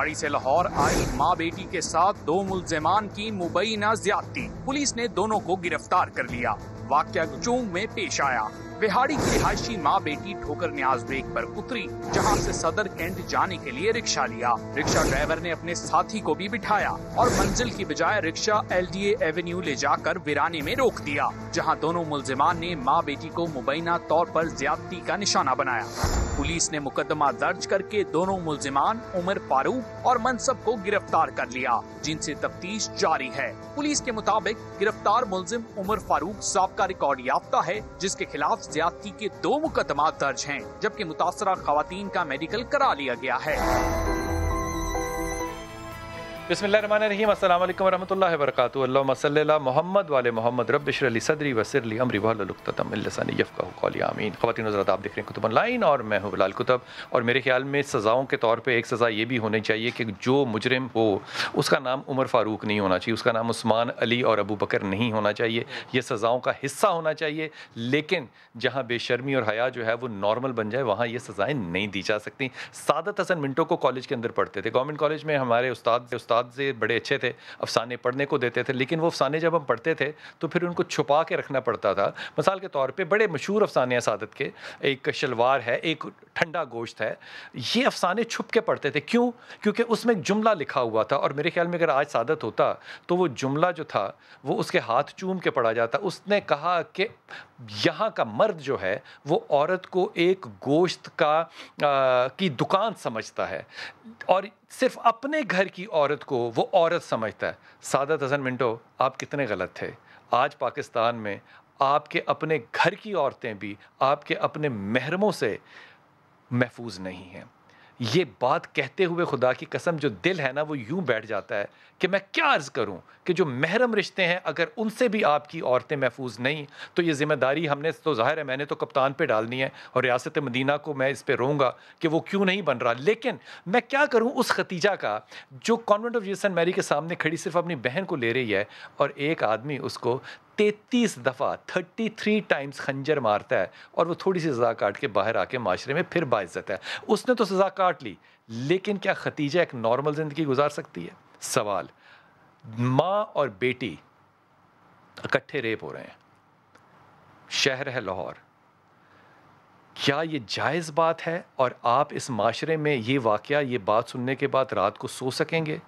गाड़ी से लाहौर आई माँ बेटी के साथ दो मुलजमान की मुबैना ज्यादती पुलिस ने दोनों को गिरफ्तार कर लिया वाक्य चूंग में पेश आया बिहाड़ी की रिहायशी माँ बेटी ठोकर न्याज ब्रेक पर उतरी जहाँ से सदर कैंट जाने के लिए रिक्शा लिया रिक्शा ड्राइवर ने अपने साथी को भी बिठाया और मंजिल की बजाय रिक्शा डी एवेन्यू ले जाकर वीराने में रोक दिया जहाँ दोनों मुलजिमान ने माँ बेटी को मुबैना तौर पर ज्यादती का निशाना बनाया पुलिस ने मुकदमा दर्ज करके दोनों मुलजिमान उमर फारूक और मनसब को गिरफ्तार कर लिया जिनसे तफ्तीश जारी है पुलिस के मुताबिक गिरफ्तार मुलजिम उमर फारूक साबका का रिकॉर्ड याफ्ता है जिसके खिलाफ ज्यादती के दो मुकदमा दर्ज हैं जबकि मुतासरा खातन का मेडिकल करा लिया गया है बसमीम अल्लाम वरहमल वर्क सल मोहम्मद वाले मोहम्मद रबरली सदरी वसरली अमरी वलतमसानी कौली आमीन ख़वान आप देख रहे हैं कुतुब लाइन और मैं हूँ बिलाल कुतब और मेरे ख्याल में सज़ाओं के तौर पर एक सज़ा ये भी होनी चाहिए कि जो मुजरम हो उसका नाम उमर फ़ारूक नहीं होना चाहिए उसका नाम उस्मान अली और अबू बकर नहीं होना चाहिए यह सज़ाओं का हिस्सा होना चाहिए लेकिन जहाँ बेशर्मी और हया जो है वो नॉर्मल बन जाए वहाँ ये सज़ाएँ नहीं दी जा सकती सादत हसन मिनटों को कॉलेज के अंदर पढ़ते थे गवर्नमेंट कॉलेज में हमारे उस्ताद उस्ताद उस्ताद बड़े अच्छे थे अफसाने पढ़ने को देते थे लेकिन वो अफसाने जब हम पढ़ते थे तो फिर उनको छुपा के रखना पड़ता था मिसाल के तौर पर बड़े मशहूर अफसाने हैं के एक शलवार है एक ठंडा गोश्त है ये अफसाने छुप के पढ़ते थे क्यों क्योंकि उसमें एक जुमला लिखा हुआ था और मेरे ख्याल में अगर आज सादत होता तो वो जुमला जो था वो उसके हाथ चूम के पढ़ा जाता उसने कहा कि यहाँ का मर्द जो है वो औरत को एक गोश्त का आ, की दुकान समझता है और सिर्फ अपने घर की औरत को वो औरत समझता है सादत हसन मिंटो आप कितने गलत थे आज पाकिस्तान में आपके अपने घर की औरतें भी आपके अपने महरमों से महफूज नहीं हैं ये बात कहते हुए खुदा की कसम जो दिल है ना वो यूं बैठ जाता है कि मैं क्या अर्ज़ करूं कि जो महरम रिश्ते हैं अगर उनसे भी आपकी औरतें महफूज नहीं तो ये ज़िम्मेदारी हमने तो ज़ाहिर है मैंने तो कप्तान पे डालनी है और रियासत मदीना को मैं इस पर रोऊंगा कि वो क्यों नहीं बन रहा लेकिन मैं क्या करूँ उस खतीजा का जो कॉन्वेंट ऑफ जीसन मैरी के सामने खड़ी सिर्फ अपनी बहन को ले रही है और एक आदमी उसको तैतीस दफ़ा थर्टी थ्री टाइम्स खंजर मारता है और वो थोड़ी सी सज़ा काट के बाहर आके माशरे में फिर बाइज़त है उसने तो सज़ा काट ली लेकिन क्या खतीजा एक नॉर्मल ज़िंदगी गुजार सकती है सवाल माँ और बेटी इकट्ठे रेप हो रहे हैं शहर है लाहौर क्या ये जायज़ बात है और आप इस माशरे में ये वाक़ ये बात सुनने के बाद रात को सो सकेंगे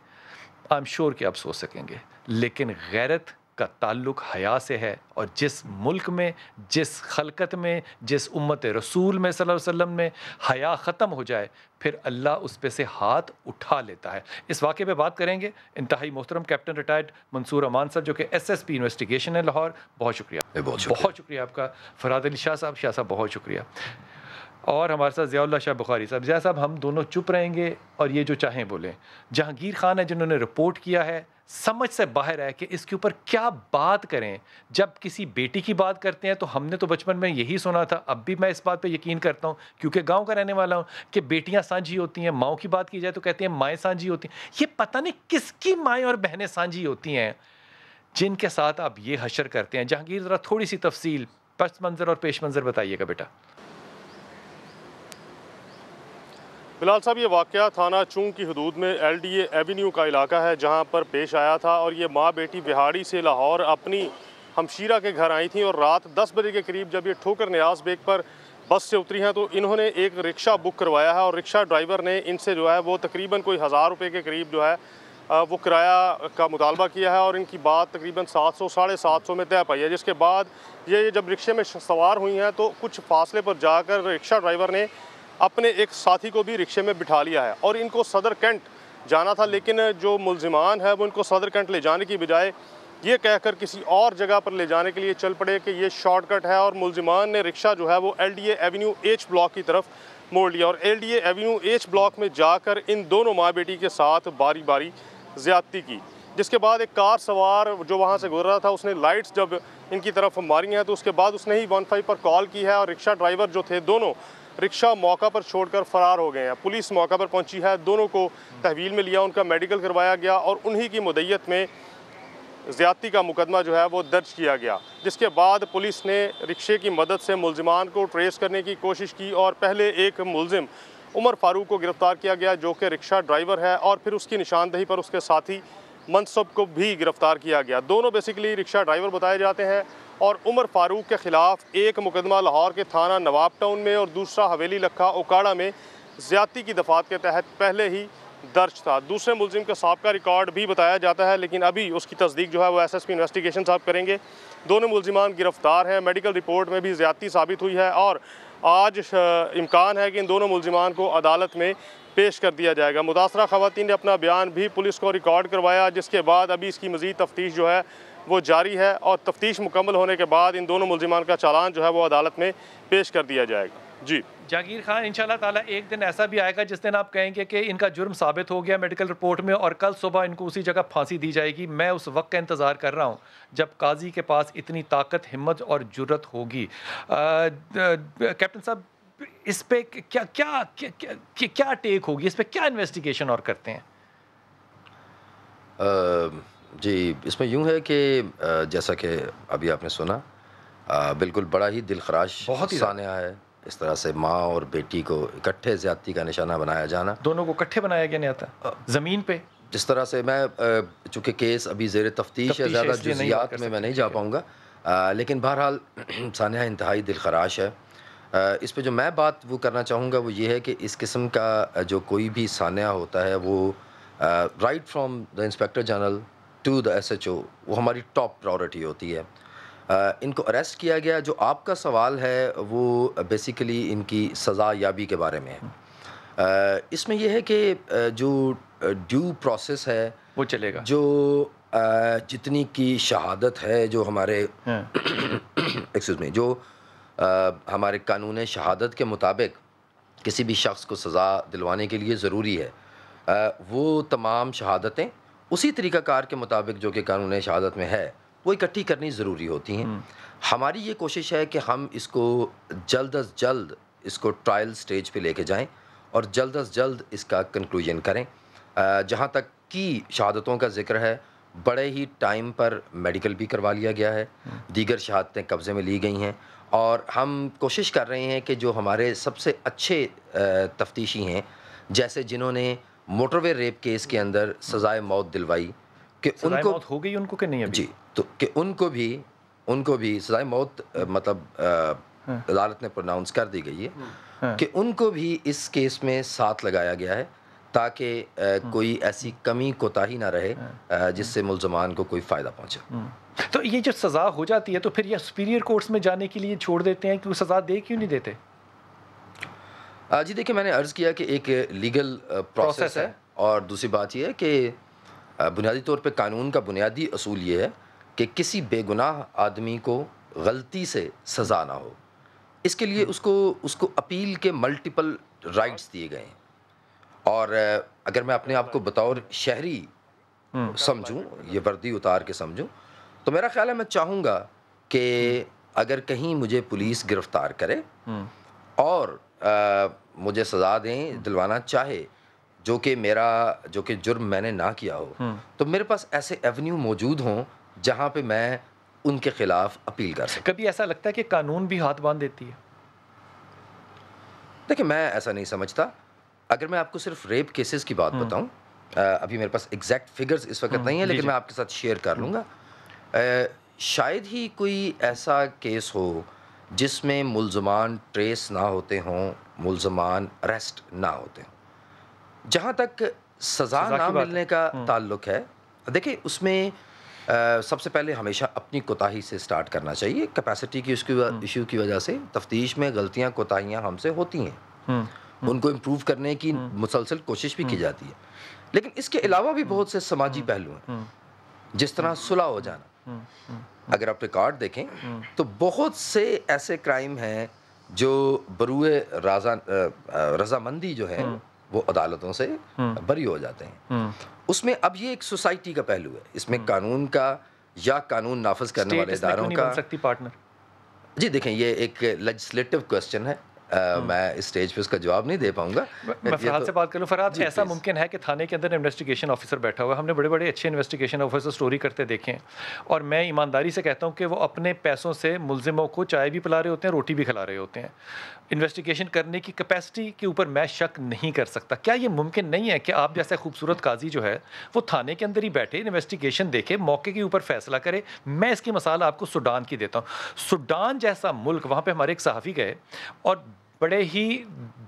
आई एम श्योर कि आप सो सकेंगे लेकिन गैरत जिसका ताल्लुक हया से है और जिस मुल्क में जिस खलकत में जिस उम्मत रसूल में वसल्लम में हया ख़त्म हो जाए फिर अल्लाह उस पर से हाथ उठा लेता है इस वाक़े पे बात करेंगे इंतहाई मोहतरम कैप्टन रिटायर्ड मंसूर अमान साहब जो कि एस एस पी इन्वेस्टिगेशन है लाहौर बहुत शुक्रिया बहुत शुक्रिया आपका फराद अली शाह साहब शाह साहब बहुत शुक्रिया और हमारे साथ ज़िया शाह बुखारी साहब ज़िया साहब हम दोनों चुप रहेंगे और ये जो चाहें बोलें जहांगीर खान है जिन्होंने रिपोर्ट किया है समझ से बाहर है कि इसके ऊपर क्या बात करें जब किसी बेटी की बात करते हैं तो हमने तो बचपन में यही सुना था अब भी मैं इस बात पे यकीन करता हूँ क्योंकि गांव का रहने वाला हूँ कि बेटियाँ सांझी होती हैं माओ की बात की जाए तो कहते हैं माएँ सांझी होती हैं ये पता नहीं किसकी माएँ और बहनें सांझी होती हैं जिनके साथ आप ये हशर करते हैं जहांगीर ज़रा थोड़ी सी तफसील पस मंज़र और पेश मंज़र बताइएगा बेटा बिलाल साहब ये वाक़ थाना चूंग की हदूद में एल डी एवेन्यू का इलाका है जहाँ पर पेश आया था और ये माँ बेटी बिहाड़ी से लाहौर अपनी हमशीरा के घर आई थी और रात दस बजे के करीब जब ये ठोकर न्याज बेग पर बस से उतरी हैं तो इन्होंने एक रिक्शा बुक करवाया है और रिक्शा ड्राइवर ने इनसे जो है वो तकरीबन कोई हज़ार रुपये के करीब जो है वो किराया का मुतालबा किया है और इनकी बात तकरीबन सात सौ साढ़े सात सौ में तय पाई है जिसके बाद ये जब रिक्शे में सवार हुई हैं तो कुछ फासले पर जाकर रिक्शा ड्राइवर ने अपने एक साथी को भी रिक्शे में बिठा लिया है और इनको सदर कैंट जाना था लेकिन जो मुलजमान है वो इनको सदर कैंट ले जाने की बजाय ये कहकर किसी और जगह पर ले जाने के लिए चल पड़े कि ये शॉर्टकट है और मुलजमान ने रिक्शा जो है वो L D avenue H block की तरफ मोड़ लिया और L D avenue H block में जाकर इन दोनों माँ बेटी के साथ बारी बारी ज़्यादती की जिसके बाद एक कार सवार जो वहाँ से गुजर रहा था उसने लाइट्स जब इनकी तरफ मारी हैं तो उसके बाद उसने ही वन फाइव पर कॉल की है और रिक्शा ड्राइवर जो थे दोनों रिक्शा मौका पर छोड़कर फरार हो गए हैं पुलिस मौका पर पहुंची है दोनों को तहवील में लिया उनका मेडिकल करवाया गया और उन्हीं की मुदैत में ज़्यादती का मुकदमा जो है वो दर्ज किया गया जिसके बाद पुलिस ने रिक्शे की मदद से मुलजमान को ट्रेस करने की कोशिश की और पहले एक मुलजिम उमर फारूक को गिरफ़्तार किया गया जो कि रिक्शा ड्राइवर है और फिर उसकी निशानदही पर उसके साथी मनसब को भी गिरफ़्तार किया गया दोनों बेसिकली रिक्शा ड्राइवर बताए जाते हैं और उमर फारूक के ख़िलाफ़ एक मुकदमा लाहौर के थाना नवाब टाउन में और दूसरा हवेली लखा ओकाड़ा में ज़्यादती की दफात के तहत पहले ही दर्ज था दूसरे मुलजिम का सबका रिकॉर्ड भी बताया जाता है लेकिन अभी उसकी तस्दीक जो है वो एस एस पी इन्वेस्टिगेशन साहब करेंगे दोनों मुलजिमान गिरफ्तार हैं मेडिकल रिपोर्ट में भी ज़्यादती साबित हुई है और आज इम्कान है कि इन दोनों मुलजिमान को अदालत में पेश कर दिया जाएगा मुतासरा ख़वान ने अपना बयान भी पुलिस को रिकॉर्ड करवाया जिसके बाद अभी इसकी मज़ीद तफ्तीश जो है वो जारी है और तफ्तीश मुकम्मल होने के बाद इन दोनों मुलजिमान का चालान जो है वो अदालत में पेश कर दिया जाएगा जी जागीर खान इन ताला एक दिन ऐसा भी आएगा जिस दिन आप कहेंगे कि इनका जुर्म साबित हो गया मेडिकल रिपोर्ट में और कल सुबह इनको उसी जगह फांसी दी जाएगी मैं उस वक्त का इंतज़ार कर रहा हूँ जब काजी के पास इतनी ताकत हिम्मत और जरूरत होगी कैप्टन साहब इस पर क्या क्या क्या, क्या, क्या, क्या टेक होगी इस पर क्या इन्वेस्टिगेशन और करते हैं आ... जी इसमें यूँ है कि जैसा कि अभी आपने सुना आ, बिल्कुल बड़ा ही दिलखराश बहुत ही सानिया है इस तरह से माँ और बेटी को इकट्ठे ज्यादती का निशाना बनाया जाना दोनों को इकट्ठे बनाया गया नहीं था ज़मीन पे जिस तरह से मैं चूँकि केस अभी जेर तफ्तीश है ज़्यादा जजियात में मैं नहीं जा पाऊँगा लेकिन बहरहाल सानिया इंतहाई दिलखराश है इस पर जो मैं बात वो करना चाहूँगा वो ये है कि इस किस्म का जो कोई भी सानिया होता है वो right from the inspector general to the S H O वो हमारी टॉप प्रायोरिटी होती है इनको अरेस्ट किया गया जो आपका सवाल है वो बेसिकली इनकी सज़ा याबी के बारे में है इसमें यह है कि जो ड्यू प्रोसेस है वो चलेगा जो जितनी की शहादत है जो हमारे एक्सक्यूज हाँ। में जो हमारे कानून शहादत के मुताबिक किसी भी शख्स को सज़ा दिलवाने के लिए ज़रूरी है वो तमाम शहादतें उसी तरीक़ाकार के मुताबिक जो कि कानून शहादत में है वो इकट्ठी करनी ज़रूरी होती हैं हम्म। हमारी ये कोशिश है कि हम इसको जल्द अज जल्द इसको ट्रायल स्टेज पे लेके जाएं और जल्द अज जल्द इसका कंक्लूजन करें जहाँ तक कि शहादतों का जिक्र है बड़े ही टाइम पर मेडिकल भी करवा लिया गया है हम्म। दीगर शहादतें कब्ज़े में ली गई हैं और हम कोशिश कर रहे हैं कि जो हमारे सबसे अच्छे तफ्तीशी हैं जैसे जिन्होंने मोटरवे रेप केस के अंदर सजाए मौत दिलवाई कि उनको मौत हो गई उनको कि नहीं अभी? जी तो कि उनको भी उनको भी सजाए मौत मतलब हाँ। अदालत ने प्रोनाउंस कर दी गई है हाँ। हाँ। कि उनको भी इस केस में साथ लगाया गया है ताकि कोई ऐसी कमी कोताही ना रहे जिससे मुलजमान को कोई फ़ायदा पहुँचे तो ये जो सज़ा हो जाती है तो फिर यह सुपीरियर कोर्ट्स में जाने के लिए छोड़ देते हैं कि वो सज़ा दे क्यों नहीं देते जी देखिए मैंने अर्ज़ किया कि एक लीगल प्रोसेस है और दूसरी बात यह है कि बुनियादी तौर पे कानून का बुनियादी असूल ये है कि किसी बेगुनाह आदमी को गलती से सज़ा ना हो इसके लिए उसको उसको अपील के मल्टीपल राइट्स दिए गए हैं और अगर मैं अपने आप को बतौर शहरी हम्म, समझूं ये वर्दी उतार के समझूं तो मेरा ख्याल है मैं चाहूँगा कि हम्म। अगर कहीं मुझे पुलिस गिरफ़्तार करे हम्म। और मुझे सज़ा दें हम्म। दिलवाना चाहे जो कि मेरा जो कि जुर्म मैंने ना किया हो हम्म। तो मेरे पास ऐसे एवेन्यू मौजूद हों जहाँ पे मैं उनके खिलाफ अपील कर सकूँ कभी ऐसा लगता है कि कानून भी हाथ बांध देती है देखिए मैं ऐसा नहीं समझता अगर मैं आपको सिर्फ रेप केसेस की बात हम्म। बताऊं अभी मेरे पास एग्जैक्ट फिगर्स इस वक्त नहीं है लेकिन मैं आपके साथ शेयर कर लूँगा शायद ही कोई ऐसा केस हो जिसमें मुलजमान ट्रेस ना होते हों मुलजमान अरेस्ट ना होते हों जहाँ तक सज़ा ना मिलने का हम्म। ताल्लुक है देखिए उसमें आ, सबसे पहले हमेशा अपनी कोताही से स्टार्ट करना चाहिए कैपेसिटी की उसकी हम्म। इशू की वजह से तफ्तीश में गलतियाँ कोताहियाँ हमसे होती हैं हम्म। उनको इम्प्रूव करने की मुसलसल कोशिश भी की जाती है लेकिन इसके अलावा भी बहुत से समाजी पहलू हैं जिस तरह सुलह हो जाना अगर आप रिकॉर्ड देखें तो बहुत से ऐसे क्राइम हैं जो बरुए राजा रजामंदी जो है वो अदालतों से बरी हो जाते हैं उसमें अब ये एक सोसाइटी का पहलू है इसमें कानून का या कानून नाफज करने वाले इदारों का सकती पार्टनर जी देखें ये एक लेजिस्लेटिव क्वेश्चन है हम्म। मैं स्टेज पे उसका जवाब नहीं दे पाऊंगा मैं फरहाद तो- से बात करूँ फिर फरहाद ऐसा मुमकिन है कि थाने के अंदर इन्वेस्टिगेशन ऑफिसर बैठा हुआ है हमने बड़े बड़े अच्छे इन्वेस्टिगेशन ऑफिसर स्टोरी करते देखे और मैं ईमानदारी से कहता हूँ कि वो अपने पैसों से मुलजिमों को चाय भी पिला रहे होते हैं रोटी भी खिला रहे होते हैं इन्वेस्टिगेशन करने की कैपेसिटी के ऊपर मैं शक नहीं कर सकता क्या ये मुमकिन नहीं है कि आप जैसा खूबसूरत काजी जो है वो थाने के अंदर ही बैठे इन्वेस्टिगेशन देखे मौके के ऊपर फैसला करे मैं इसकी मसाल आपको सुडान की देता हूँ सुडान जैसा मुल्क वहाँ पर हमारे एक सहाफ़ी गए और बड़े ही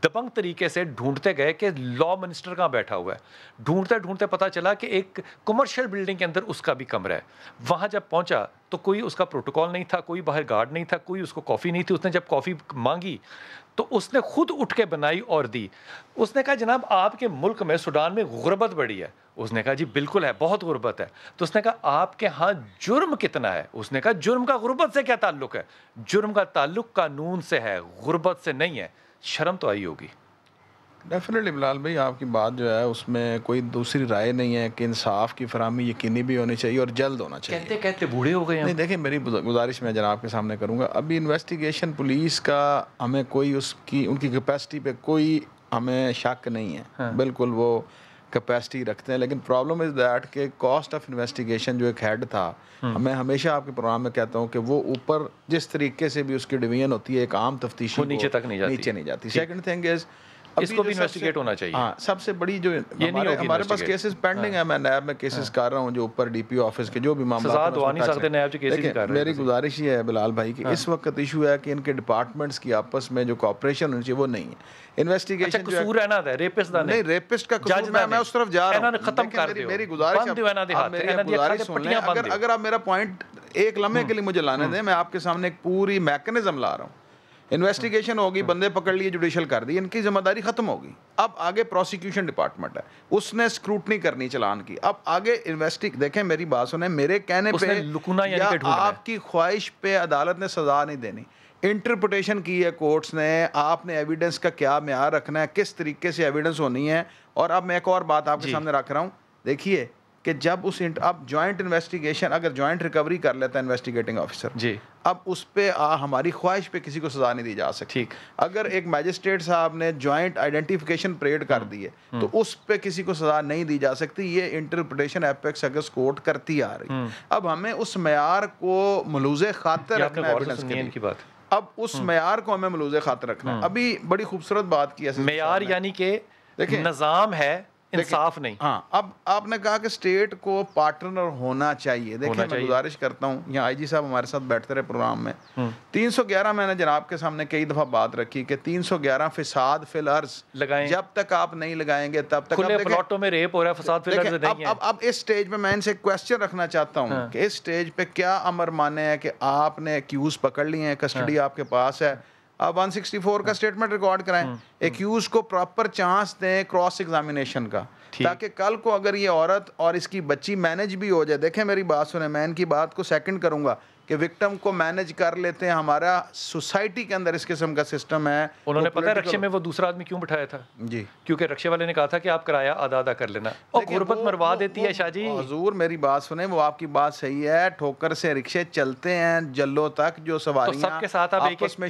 दबंग तरीके से ढूंढते गए कि लॉ मिनिस्टर कहाँ बैठा हुआ है ढूंढते ढूंढते पता चला कि एक कमर्शियल बिल्डिंग के अंदर उसका भी कमरा है वहाँ जब पहुँचा तो कोई उसका प्रोटोकॉल नहीं था कोई बाहर गार्ड नहीं था कोई उसको कॉफ़ी नहीं थी उसने जब कॉफ़ी मांगी तो उसने खुद उठ के बनाई और दी उसने कहा जनाब आपके मुल्क में सूडान में गुर्बत बढ़ी है उसने कहा जी बिल्कुल है बहुत गुर्बत है तो उसने कहा आपके यहाँ जुर्म कितना है उसने कहा जुर्म का गुर्बत से क्या ताल्लुक है जुर्म का ताल्लुक कानून से है गुर्बत से नहीं है शर्म तो आई होगी डेफिनेटली बिलाल भाई आपकी बात जो है उसमें कोई दूसरी राय नहीं है कि इंसाफ की फरहमी यकीनी भी होनी चाहिए और जल्द होना चाहिए कहते कहते बूढ़े हो गए नहीं देखिए मेरी गुजारिश मैं जनाब के सामने करूँगा अभी इन्वेस्टिगेशन पुलिस का हमें कोई उसकी उनकी कैपेसिटी पे कोई हमें शक नहीं है हाँ। बिल्कुल वो कैपेसिटी रखते हैं लेकिन प्रॉब्लम इज़ दैट के कॉस्ट ऑफ इन्वेस्टिगेशन जो एक हेड था हम्म। मैं हमेशा आपके प्रोग्राम में कहता हूँ कि वो ऊपर जिस तरीके से भी उसकी डिवीजन होती है एक आम तफ्तीश नीचे तक नहीं जाती नीचे नहीं जाती सेकंड थिंग इज़ इसको भी इन्वेस्टिगेट होना चाहिए हाँ सबसे बड़ी जो ये नहीं हमारे पास केसेस पेंडिंग है मैं नैब में केसेस हाँ। कर रहा हूँ जो ऊपर डीपीओ ऑफिस के जो भी मामला तो मेरी गुजारिश ये है बिलाल भाई की हाँ। इस वक्त इशू है कि इनके डिपार्टमेंट्स की आपस में जो कॉपरेशन होनी चाहिए वो नहीं है इन्वेस्टिगेशन अच्छा, है रेपिस्ट रेपिस्ट का मेरी अगर अगर आप मेरा पॉइंट एक लम्हे हम्म। के लिए मुझे लाने हम्म। दें मैं आपके सामने एक पूरी मैकेनिज्म ला रहा हूँ इन्वेस्टिगेशन होगी बंदे पकड़ लिए जुडिशल कर दी इनकी जिम्मेदारी खत्म होगी अब आगे प्रोसिक्यूशन डिपार्टमेंट है उसने स्क्रूटनी करनी चलान की अब आगे इन्वेस्टिग देखें मेरी बात सुने मेरे कहने पे लुकुना या आपकी ख्वाहिश पे अदालत ने सजा नहीं देनी इंटरप्रटेशन की है कोर्ट्स ने आपने एविडेंस का क्या म्यार रखना है किस तरीके से एविडेंस होनी है और अब मैं एक और बात आपके सामने रख रहा हूँ देखिए कि जब उस अब जॉइंट इन्वेस्टिगेशन अगर जॉइंट रिकवरी कर लेता है इन्वेस्टिगेटिंग ऑफिसर जी अब उस पर हमारी ख्वाहिश पे किसी को सजा नहीं दी जा सकती ठीक अगर एक मैजिस्ट्रेट साहब ने जॉइंट आइडेंटिफिकेशन परेड कर हम्म। दी है हम्म। तो उस पर किसी को सजा नहीं दी जा सकती ये इंटरप्रटेशन एपेक्स अगर कोर्ट करती आ रही हम्म। अब हमें उस मैार को मलूज खातर रखना है अब उस मैार को हमें मलूज खातर रखना अभी बड़ी खूबसूरत बात की है मैार यानी कि देखिए निज़ाम है इंसाफ नहीं हाँ अब आपने कहा कि स्टेट को पार्टनर होना चाहिए देखिए मैं गुजारिश करता हूँ यहाँ आई जी साहब हमारे साथ बैठते रहे प्रोग्राम में 311 हम्म। मैंने जनाब के सामने कई दफ़ा बात रखी कि 311 फिसाद फिल अर्ज लगाएं जब तक आप नहीं लगाएंगे तब तक खुले प्लॉटों में रेप हो रहा है फसाद फिल अर्ज तो नहीं अब अब इस स्टेज पे मैं इनसे क्वेश्चन रखना चाहता हूँ हाँ। कि इस स्टेज पे क्या अमर माने है कि आपने एक्यूज़ पकड़ लिए हैं कस्टडी हाँ। आपके पास है अब 164 का स्टेटमेंट रिकॉर्ड कराएं एक्यूज हम्म, हम्म। को प्रॉपर चांस दें क्रॉस एग्जामिनेशन का ताकि कल को अगर ये औरत और इसकी बच्ची मैनेज भी हो जाए देखें मेरी बात सुने मैं इनकी बात को सेकंड करूंगा कि विक्टम को मैनेज कर लेते हैं हमारा सोसाइटी के अंदर इस किस्म का सिस्टम है उन्होंने पता है रक्षे में वो दूसरा आदमी क्यों बिठाया था जी क्योंकि रक्षे वाले ने कहा था कि आप किराया आधा आधा कर लेना और गुर्बत मरवा देती वो, है शाहजी हजूर मेरी बात सुने वो आपकी बात सही है ठोकर से रिक्शे चलते हैं जल्लो तक जो तो सवारी सबके साथ आप एक में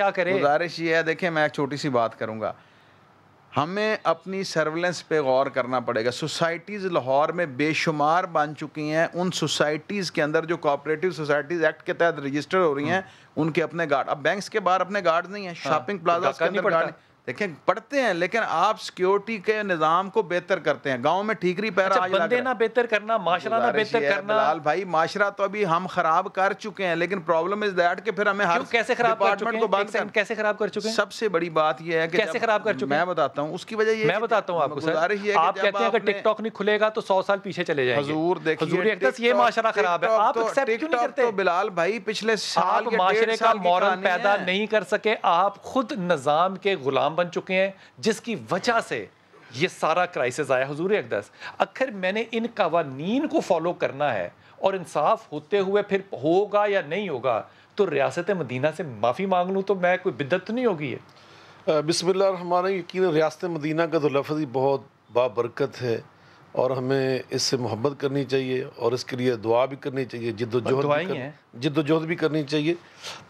क्या करें गुजारिश ये है देखिये मैं एक छोटी सी बात करूंगा हमें अपनी सर्वेलेंस पे गौर करना पड़ेगा सोसाइटीज़ लाहौर में बेशुमार बन चुकी हैं उन सोसाइटीज़ के अंदर जो कोऑपरेटिव सोसाइटीज़ एक्ट के तहत रजिस्टर हो रही हैं हम्म। उनके अपने गार्ड अब बैंक्स के बाहर अपने गार्ड नहीं हैं शॉपिंग हाँ। प्लाजा के अंदर गार्ड देखिए पढ़ते हैं लेकिन आप सिक्योरिटी के निज़ाम को बेहतर करते हैं गांव में ठीकरी पैरा अच्छा, बंदे ना बेहतर करना माशरा ना बेहतर करना लाल भाई माशरा तो अभी हम खराब कर चुके हैं लेकिन प्रॉब्लम इज दैट कि फिर हमें हर कैसे खराब कर चुके हैं कैसे खराब कर चुके हैं सबसे बड़ी बात यह है कि कैसे खराब कर चुके मैं बताता हूँ उसकी वजह ये मैं बताता हूँ आपको गुजारिश ये आप कहते हैं अगर टिकटॉक नहीं खुलेगा तो सौ साल पीछे चले जाएंगे हजूर देखिए ये माशरा खराब है आप एक्सेप्ट तो क्यों नहीं करते तो बिलाल भाई पिछले साल माशरे का मॉरल पैदा नहीं कर सके आप खुद निज़ाम के गुलाम बन चुके हैं जिसकी वजह से ये सारा क्राइसिस आया हजूर अकदस आखिर मैंने इन कवानी को फॉलो करना है और इंसाफ होते हुए फिर होगा या नहीं होगा तो रियासत मदीना से माफ़ी मांग लूँ तो मैं कोई बिदत तो नहीं होगी है बिसमिल्ल हमारा यकीन रियासत मदीना का तो लफज ही बहुत बाबरकत है और हमें इससे मोहब्बत करनी चाहिए और इसके लिए दुआ भी करनी चाहिए जिद्दोजहद जिद्दोजहद भी करनी चाहिए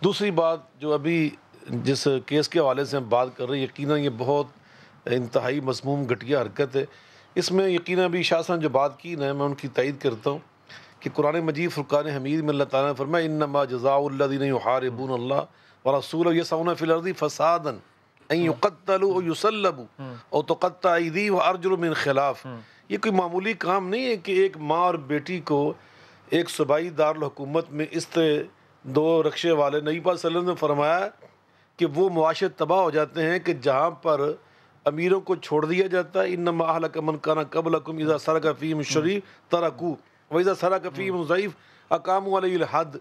दूसरी बात जो अभी जिस केस के हवाले से हम बात कर रहे हैं यकीन ये बहुत इंतहाई मसमूम घटिया हरकत है इसमें यकीन अभी शाह जो बात की ना मैं उनकी तइद करता हूँ कि कुरान मजीद फ़ुरान हमीद में अल्लाह ताला फरमा इनमा जजाउल्लिन हारबून अल्लाह व रसूल फ़िलर्दी फ़सादन हम्म। युसलबू और तोक़ी व हम्म। अर्जुल खिलाफ हम्म। ये कोई मामूली काम नहीं है कि एक माँ और बेटी को एक सूबाई दारकूमत में इस दो रक्शे वाले नई पास ने फरमाया कि वो मुआशे तबाह हो जाते हैं कि जहाँ पर अमीरों को छोड़ दिया जाता है इन नमाहल कमन काना कबल कम इज़ा सरा कफ़ीम शरीफ तरकू वैज़ा सरा कफ़ीम ज़यीफ़ अकाम हद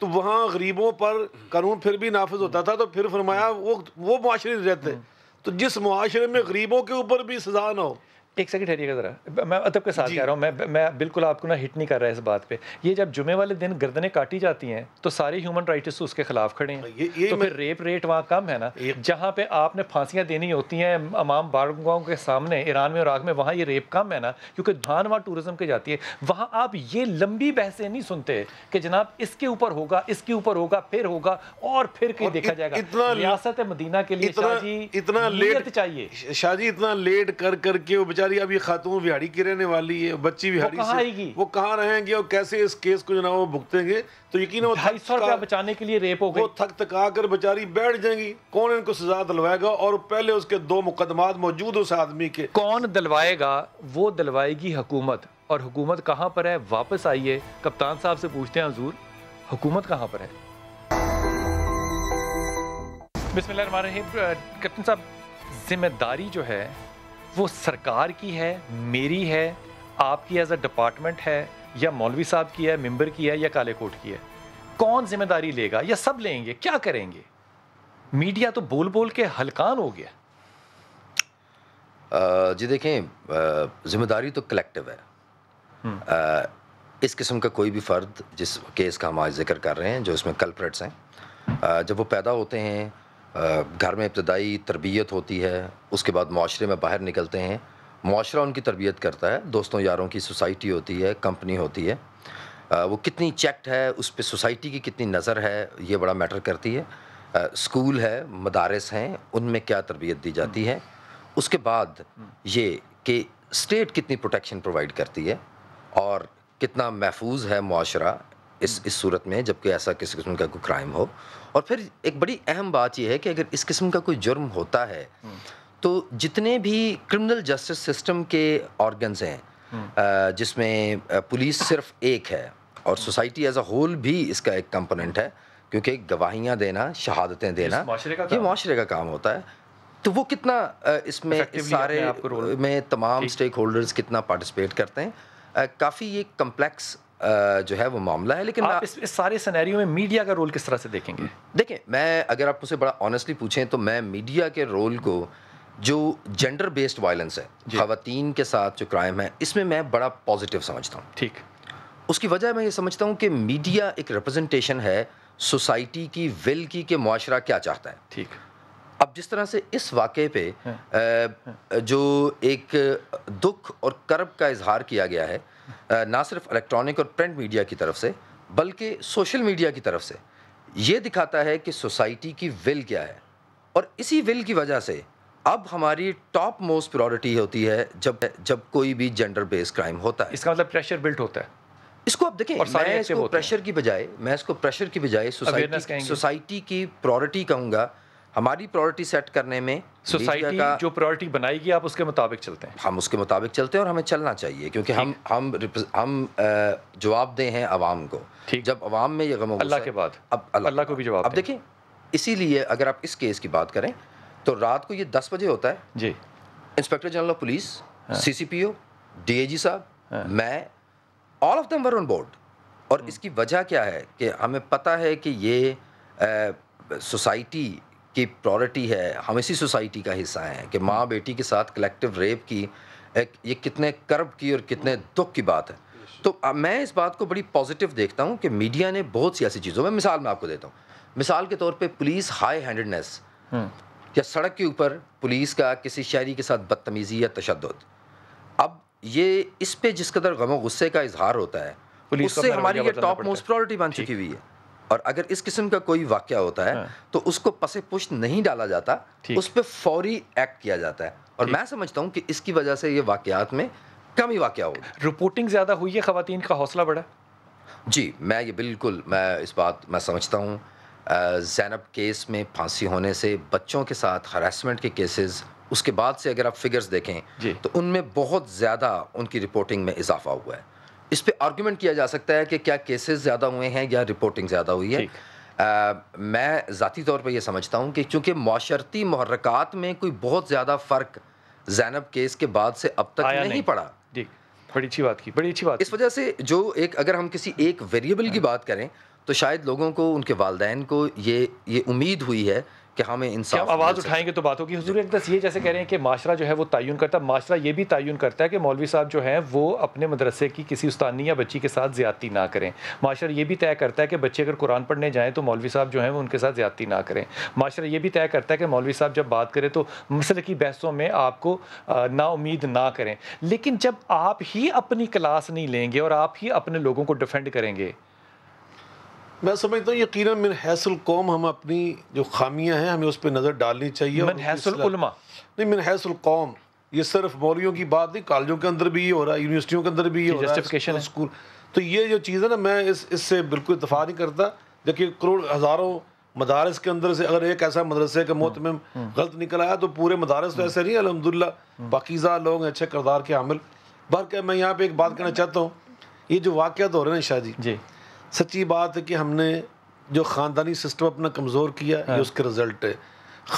तो वहाँ गरीबों पर कानून फिर भी नाफज होता था तो फिर फरमाया वो वो मुआरे रहते तो जिस मुआरे में गरीबों के ऊपर भी सजा ना हो एक सेकंड ठहरिएगा ज़रा मैं अदब के साथ कह रहा हूँ मैं मैं बिल्कुल आपको ना हिट नहीं कर रहा है इस बात पे ये जब जुमे वाले दिन गर्दनें काटी जाती हैं तो सारे ह्यूमन राइट्स उसके खिलाफ खड़े हैं ये, ये तो फिर रेप रेट वहाँ कम है ना जहाँ पे आपने फांसियाँ देनी होती हैं अमाम बारगाहों के सामने ईरान में और आग में वहाँ ये रेप कम है ना क्योंकि धान वहाँ टूरिज्म के जाती है वहाँ आप ये लंबी बहसें नहीं सुनते कि जनाब इसके ऊपर होगा इसके ऊपर होगा फिर होगा और फिर कहीं देखा जाएगा इतना रियासत मदीना के लिए इतना लेट चाहिए शाह जी इतना लेट कर करके बेचारी अभी खातून बिहारी की रहने वाली है बच्ची बिहारी वो से वो कहाँ रहेंगे और कैसे इस केस को जना वो भुगतेंगे तो यकीन ढाई सौ रुपया बचाने के लिए रेप हो गई वो थक थका कर बेचारी बैठ जाएंगी कौन इनको सजा दिलवाएगा और पहले उसके दो मुकदमात मौजूद उस आदमी के कौन दिलवाएगा वो दिलवाएगी हुकूमत और हुकूमत कहाँ पर है वापस आइए कप्तान साहब से पूछते हैं हजूर हुकूमत कहाँ पर है बिस्मिल्लाह कैप्टन साहब जिम्मेदारी जो है वो सरकार की है मेरी है आपकी एज अ डिपार्टमेंट है या मौलवी साहब की है मेंबर की है या काले कोट की है कौन जिम्मेदारी लेगा या सब लेंगे क्या करेंगे मीडिया तो बोल बोल के हलकान हो गया जी देखें जिम्मेदारी तो कलेक्टिव है आ, हम्म। इस किस्म का कोई भी फ़र्द जिस केस का हम आज जिक्र कर रहे हैं जो इसमें कल्प्रेट्स हैं आ, जब वो पैदा होते हैं घर में इब्तदाई तरबियत होती है उसके बाद माशरे में बाहर निकलते हैं माशरा उनकी तरबियत करता है दोस्तों यारों की सोसाइटी होती है कंपनी होती है वो कितनी चेक्ड है उस पर सोसाइटी की कितनी नज़र है ये बड़ा मैटर करती है स्कूल है मदारस हैं उनमें क्या तरबियत दी जाती है उसके बाद ये कि स्टेट कितनी प्रोटेक्शन प्रोवाइड करती है और कितना महफूज है माशरा इस इस सूरत में जबकि ऐसा किसी किस्म का कोई क्राइम हो और फिर एक बड़ी अहम बात यह है कि अगर इस किस्म का कोई जुर्म होता है हम्म। तो जितने भी क्रिमिनल जस्टिस सिस्टम के ऑर्गन्स हैं हम्म। जिसमें पुलिस सिर्फ एक है और सोसाइटी एज अ होल भी इसका एक कंपोनेंट है क्योंकि गवाहियाँ देना शहादतें देना ये माशरे का काम होता है तो वो कितना इसमें इस सारे में तमाम स्टेक होल्डर्स कितना पार्टिसिपेट करते हैं काफ़ी ये कम्प्लेक्स जो है वो मामला है लेकिन आप इस, इस सारे सिनेरियो में मीडिया का रोल किस तरह से देखेंगे देखें मैं अगर आप मुझसे बड़ा ऑनेस्टली पूछें तो मैं मीडिया के रोल को जो जेंडर बेस्ड वायलेंस है खातन के साथ जो क्राइम है इसमें मैं बड़ा पॉजिटिव समझता हूँ ठीक उसकी वजह मैं ये समझता हूँ कि मीडिया एक रिप्रेजेंटेशन है सोसाइटी की विल की के मुआरा क्या चाहता है ठीक अब जिस तरह से इस वाक़े पे है, हाँ। है, जो एक दुख और कर्ब का इजहार किया गया है ना सिर्फ इलेक्ट्रॉनिक और प्रिंट मीडिया की तरफ से बल्कि सोशल मीडिया की तरफ से ये दिखाता है कि सोसाइटी की विल क्या है और इसी विल की वजह से अब हमारी टॉप मोस्ट प्रायोरिटी होती है जब जब कोई भी जेंडर बेस्ड क्राइम होता है इसका मतलब प्रेशर बिल्ट होता है इसको आप देखें मैं इसको प्रेशर की बजाय मैं इसको प्रेशर की बजाय सोसाइटी सोसाइटी की प्रायोरिटी कहूँगा हमारी प्रायोरिटी सेट करने में सोसाइटी का जो प्रायोरिटी बनाएगी आप उसके मुताबिक चलते हैं हम उसके मुताबिक चलते हैं और हमें चलना चाहिए क्योंकि हम हम हम जवाब दे हैं आवाम को जब आवाम में ये गम अल्लाह के बाद अब अल्लाह को भी जवाब अब देखिए इसीलिए अगर आप इस केस की बात करें तो रात को ये दस बजे होता है जी inspector general of police C C P O D A G साहब हाँ। मैं all of them were on board और हम्म। इसकी वजह क्या है कि हमें पता है कि ये सोसाइटी की प्रॉरिटी है हम इसी सोसाइटी का हिस्सा हैं कि माँ बेटी के साथ कलेक्टिव रेप की एक ये कितने कर्ब की और कितने दुख की बात है तो मैं इस बात को बड़ी पॉजिटिव देखता हूँ कि मीडिया ने बहुत सी ऐसी चीज़ों में मिसाल मैं आपको देता हूँ मिसाल के तौर पे पुलिस हाई हैंडनेस हम्म। या सड़क के ऊपर पुलिस का किसी शहरी के साथ बदतमीज़ी या तशद अब ये इस पे जिस कदर गमो गुस्से का इजहार होता है उससे हमारी ये टॉप मोस्ट प्रायोरिटी बन चुकी हुई है और अगर इस किस्म का कोई वाक्य होता है हाँ। तो उसको पसे पुष्ट नहीं डाला जाता उस पर फौरी एक्ट किया जाता है और मैं समझता हूँ कि इसकी वजह से ये वाक़ात में कम ही वाक्य हो रिपोर्टिंग ज़्यादा हुई है खातन का हौसला बढ़ा जी मैं ये बिल्कुल मैं इस बात मैं समझता हूँ जैनब केस में फांसी होने से बच्चों के साथ हरासमेंट के केसेस उसके बाद से अगर आप फिगर्स देखें तो उनमें बहुत ज़्यादा उनकी रिपोर्टिंग में इजाफा हुआ है इस पर आर्ग्यूमेंट किया जा सकता है कि क्या केसेस ज़्यादा हुए हैं या रिपोर्टिंग ज़्यादा हुई है आ, मैं ज़ाती तौर पर यह समझता हूँ कि चूँकि माशरती महरक़ात में कोई बहुत ज़्यादा फ़र्क जैनब केस के बाद से अब तक नहीं, नहीं पड़ा जी बड़ी अच्छी बात की बड़ी अच्छी बात इस वजह से जो एक अगर हम किसी एक वेरिएबल की हाँ। बात करें तो शायद लोगों को उनके वालदेन को ये ये उम्मीद हुई है कि हमें इंसाफ आवाज़ उठाएंगे तो बात होगी हजूर अकदस ये जैसे कह रहे हैं कि माशरा जो है वो तयन करता है माशरा ये भी तयन करता है कि मौलवी साहब जो हैं वो अपने मदरसे की किसी उस्तानी या बच्ची के साथ ज़्यादती ना करें माशरा ये भी तय करता है कि बच्चे अगर कुरान पढ़ने जाएँ तो मौलवी साहब जो हैं वो उनके साथ ज़्यादती ना करें माशरा ये भी तय करता है कि मौलवी साहब जब बात करें तो मसल की बहसों में आपको नाउमीद ना करें लेकिन जब आप ही अपनी क्लास नहीं लेंगे और आप ही अपने लोगों को डिफेंड करेंगे मैं समझता हूँ यकीन मिन हैसल कौम हम अपनी जो खामियां हैं हमें उस पर नज़र डालनी चाहिए मिन हैसल उलमा नहीं मिन हैसल कौम ये सिर्फ मौलियों की बात नहीं कॉलेजों के अंदर भी ये हो रहा है यूनिवर्सिटियों के अंदर भी ये हो रहा है स्कूल तो ये जो चीज़ है ना मैं इस इससे बिल्कुल इतफा नहीं करता जबकि करोड़ हज़ारों मदारस के अंदर से अगर एक ऐसा मदरसे का मौत में गलत निकल आया तो पूरे मदारस तो हम्म। ऐसे नहीं अलहमदिल्ला हम्म। पाकिज़ा लोग अच्छे करदार के हामिल बहर मैं यहाँ पर एक बात करना हम्म। चाहता हूँ ये जो वाक़ तो हो रहे हैं शाह जी सच्ची बात है कि हमने जो ख़ानदानी सिस्टम अपना कमज़ोर किया है। ये हाँ। उसके रिजल्ट है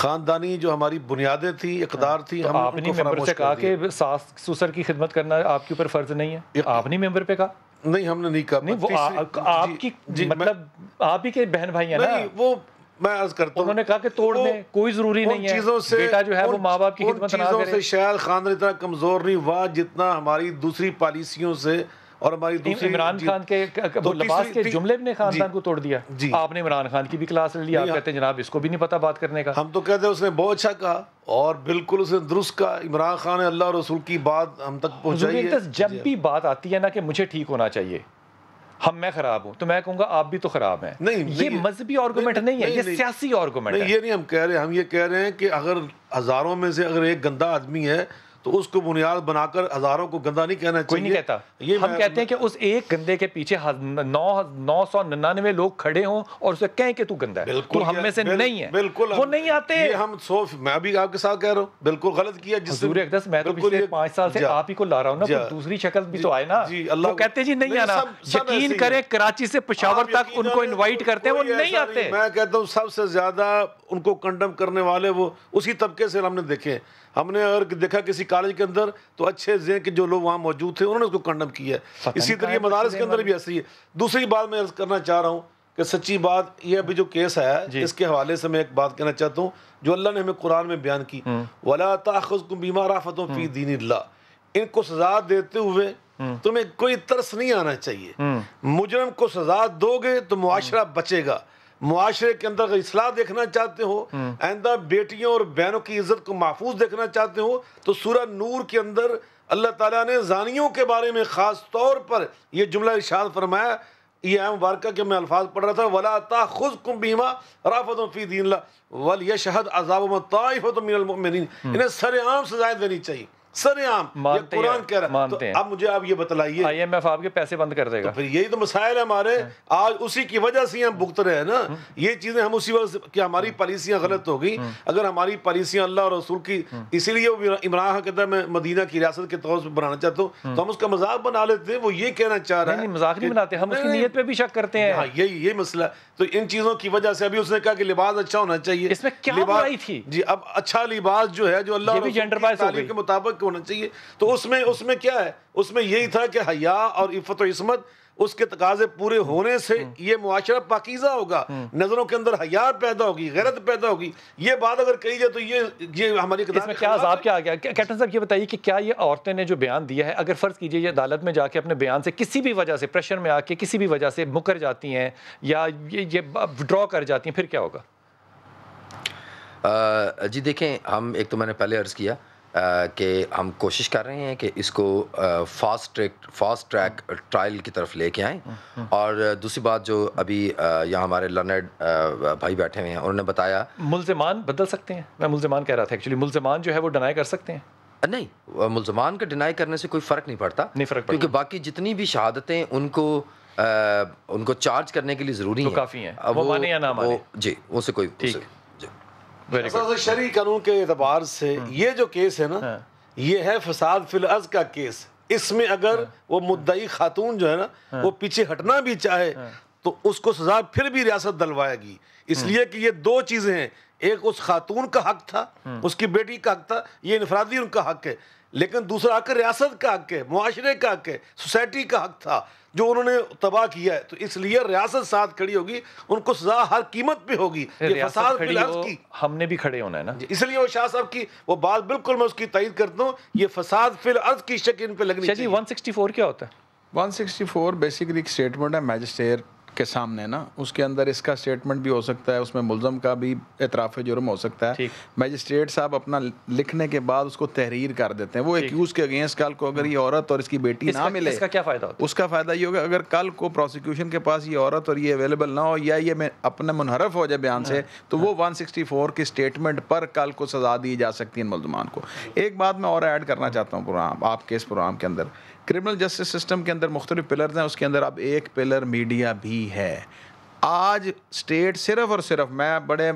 खानदानी जो हमारी बुनियादें थी इकदार थी तो हम आपने मेंबर से कहा कि सास ससुर की खिदमत करना आपके ऊपर फर्ज नहीं है आपने मेंबर पे कहा नहीं हमने नहीं कहा नहीं वो आ, आपकी जी, मतलब आप ही के बहन भाई हैं ना वो मैं अर्ज करता हूँ उन्होंने कहा कि तोड़ने कोई जरूरी नहीं है चीजों से बेटा जो है वो माँ बाप की खिदमत ना करे से शायद खानदान इतना कमजोर नहीं हुआ जितना हमारी दूसरी पॉलिसियों से और हमारी दूसरी इमरान खान के तो लबास के जुमले ने खान खानदान को तोड़ दिया जी आपने इमरान खान की भी क्लास ले ली आप कहते हैं जनाब इसको भी नहीं पता बात करने का हम तो कहते हैं उसने बहुत अच्छा कहा और बिल्कुल उसने दुरुस्त कहा इमरान खान ने अल्लाह रसूल की बात हम तक पहुँचाई जब भी बात आती है ना कि मुझे ठीक होना चाहिए हम मैं खराब हूँ तो मैं कहूँगा आप भी तो खराब हैं नहीं ये मजहबी आर्गूमेंट नहीं, नहीं है नहीं, ये सियासी आर्गूमेंट है ये नहीं हम कह रहे हम ये कह रहे हैं कि अगर हज़ारों में से अगर एक गंदा आदमी है तो उसको बुनियाद बनाकर हजारों को गंदा नहीं कहना कोई नहीं कहता ये हम कहते हैं कि उस एक गंदे के पीछे नौ नौ सौ निन्यानवे लोग खड़े हों और उसे कहें कि तू गंदा है बिल्कुल हम में से बिल, नहीं है बिल्कुल वो नहीं आते हैं हम सो मैं भी आपके साथ कह रहा हूँ बिल्कुल गलत किया जिससे अकदस मैं तो पिछले पांच साल से आप ही को ला रहा हूँ ना दूसरी शक्ल भी तो आए ना अल्लाह कहते जी नहीं आना यकीन करें कराची से पिशावर तक उनको इन्वाइट करते हैं वो नहीं आते मैं कहता हूँ सबसे ज्यादा उनको कंडम करने वाले वो उसी तबके से हमने देखे हमने अगर देखा किसी कॉलेज के अंदर तो अच्छे जें के जो लोग वहाँ मौजूद थे उन्होंने उसको कंडम किया है इसी तरह मदारस के अंदर भी ऐसी है दूसरी बात मैं अर्ज करना चाह रहा हूँ कि सच्ची बात ये अभी जो केस है इसके हवाले से मैं एक बात कहना चाहता हूँ जो अल्लाह ने हमें कुरान में बयान की हम्म। वला फी हम्म। दीन इनको सजा देते हुए हम्म। तुम्हें कोई तरस नहीं आना चाहिए मुजरम को सजा दोगे तो मुआशरा बचेगा मुआरे के अंदर असलाह देखना चाहते हो हम्म। आंदा बेटियों और बहनों की इज्जत को महफूज देखना चाहते हो तो सूरह नूर के अंदर अल्लाह तला ने जानियों के बारे में ख़ास तौर पर यह जुमला इशाद फरमाया ये अहम मुबारक के मैं अल्फाज पढ़ रहा था वाला ता खुद कुम बीमा राफत फ़ी दीन वल यशहद अजाब ताइफ़त मिनमिन हम्म। इन्हें सरेआम सजाए देनी चाहिए सरेआम कुरान कह रहा तो मानते तो हैं अब मुझे आप ये बताइए आईएमएफ आपके पैसे बंद कर देगा तो फिर यही तो मसाइल है हमारे हाँ। आज उसी की वजह से हम भुगत रहे हैं ना हाँ। ये चीजें हम उसी वजह कि हमारी हाँ। पॉलिसियां गलत हो गई अगर हमारी पॉलिसियां अल्लाह और रसूल की इसीलिए इमरान खान कहता मैं मदीना की रियासत के तौर पर बनाना चाहता हूँ तो हम उसका मजाक बना लेते हैं वो ये कहना चाह रहा है मजाक नहीं बनाते हम उसकी नीयत पे भी शक करते हैं यही ये मसला तो इन चीजों की वजह से अभी उसने कहा कि लिबास अच्छा होना चाहिए इसमें क्या बुराई थी जी अब अच्छा लिबास जो है जो अल्लाह के मुताबिक होना चाहिए तो उसमें उसमें क्या है उसमें यही था कि हया और इफ़त इसमत उसके तकाजे पूरे होने से हम्म। ये मुआशरा पाकिजा होगा हम्म। नज़रों के अंदर हया पैदा होगी गैरत पैदा होगी ये बात अगर कही जाए तो ये ये हमारी इसमें क्या आजाब क्या आ गया कैप्टन साहब ये बताइए कि क्या ये औरतें ने जो बयान दिया है अगर फ़र्ज़ कीजिए ये अदालत में जाके अपने बयान से किसी भी वजह से प्रेशर में आके किसी भी वजह से मुकर जाती हैं या ये ये ड्रॉ कर जाती हैं फिर क्या होगा जी देखें हम एक तो मैंने पहले अर्ज़ किया कि हम कोशिश कर रहे हैं कि इसको fast track fast track trial की तरफ लेके आएं हम्म, हम्म। और दूसरी बात जो अभी यहाँ हमारे लर्नर्ड भाई बैठे हुए हैं उन्होंने बताया मुलजमान बदल सकते हैं मैं मुलजमान कह रहा था एक्चुअली मुलजमान जो है वो डिनाई कर सकते हैं नहीं मुलजमान का डिनाई करने से कोई फ़र्क नहीं पड़ता नहीं फ़र्क क्योंकि बाकी जितनी भी शहादतें उनको आ, उनको चार्ज करने के लिए ज़रूरी तो है काफ़ी हैं वो, वो माने या ना माने जी उनसे कोई ठीक शरी कानून के एतबार से हाँ। ये जो केस है ना हाँ। ये है फसाद फिलअज का केस इसमें अगर हाँ। वो मुद्दई खातून जो है ना वो पीछे हटना भी चाहे तो उसको सजा फिर भी रियासत दलवाएगी इसलिए कि ये दो चीज़ें हैं एक उस खातून का हक था उसकी बेटी का हक था ये इनफरादी उनका हक है लेकिन दूसरा हक रियासत का हक है माशरे का हक है सोसाइटी का हक था जो उन्होंने तबाह किया है तो इसलिए रियासत साथ खड़ी होगी उनको सजा हर कीमत पे होगी हमने भी खड़े होना है ना इसलिए वो शाह साहब की वो बात बिल्कुल मैं उसकी तयद करता हूँ ये फसाद फिल अर्ज की शक इन पे लगनी अच्छा चाहिए 164 क्या होता है 164 बेसिकली एक स्टेटमेंट है मैजिस्ट्रेट के सामने ना उसके अंदर इसका स्टेटमेंट भी हो सकता है उसमें मुलजम का भी एतराफ़ जुर्म हो सकता है मजिस्ट्रेट साहब अपना लिखने के बाद उसको तहरीर कर देते हैं वो एक्यूज़ के अगेंस्ट कल को अगर ये हाँ। औरत और इसकी बेटी ना मिले इसका क्या फ़ायदा उसका फ़ायदा ये होगा अगर कल को प्रोसिक्यूशन के पास ये औरत और ये अवेलेबल ना हो या ये अपने मुनहरफ हो जाए बयान से हाँ। तो वो फोर के स्टेटमेंट पर कल को सजा दी जा सकती है मुलजमान को एक बात मैं और ऐड करना चाहता हूँ प्रोग्राम आपके इस प्रोग्राम के अंदर क्रिमिनल जस्टिस सिस्टम के अंदर मुख्तलिफ पिलर हैं उसके अंदर अब एक पिलर मीडिया भी है आज स्टेट सिर्फ और सिर्फ मैं बड़े